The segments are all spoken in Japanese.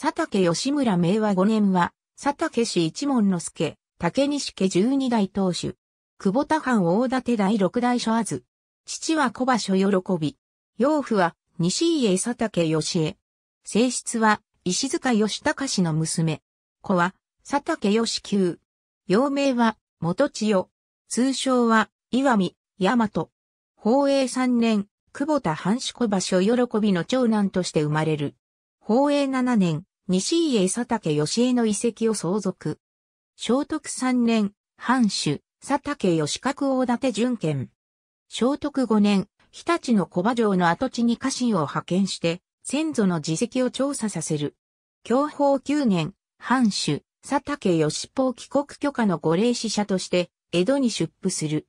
佐竹義村明和5年は、佐竹氏一門之助、竹西家十二代当主。久保田藩大館第六代所ず。父は小場所喜び。養父は西家佐竹義江。正室は石塚義隆氏の娘。子は佐竹義久。幼名は元千代。通称は岩見、大和。宝永三年、久保田藩士小場所喜びの長男として生まれる。宝永七年、西家佐竹義江の遺跡を相続。聖徳三年、藩主、佐竹義角大館淳県。聖徳五年、日立の小馬城の跡地に家臣を派遣して、先祖の自責を調査させる。享保九年、藩主、佐竹義宝帰国許可の御礼使者として、江戸に出府する。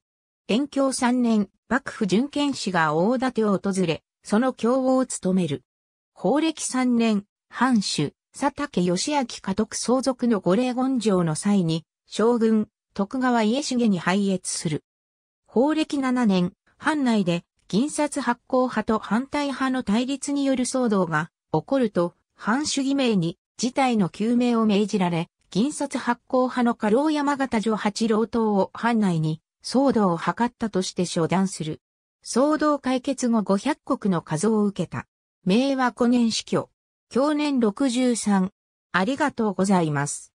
延享三年、幕府淳権使が大館を訪れ、その教を務める。法暦三年、藩主、佐竹義明家督相続の御霊言上の際に、将軍、徳川家重に拝謁する。法暦7年、藩内で、銀札発行派と反対派の対立による騒動が起こると、藩主義名に事態の究明を命じられ、銀札発行派の家老山形城八郎党を藩内に騒動を図ったとして処断する。騒動解決後500国の数を受けた。明和5年死去。享年63。ありがとうございます。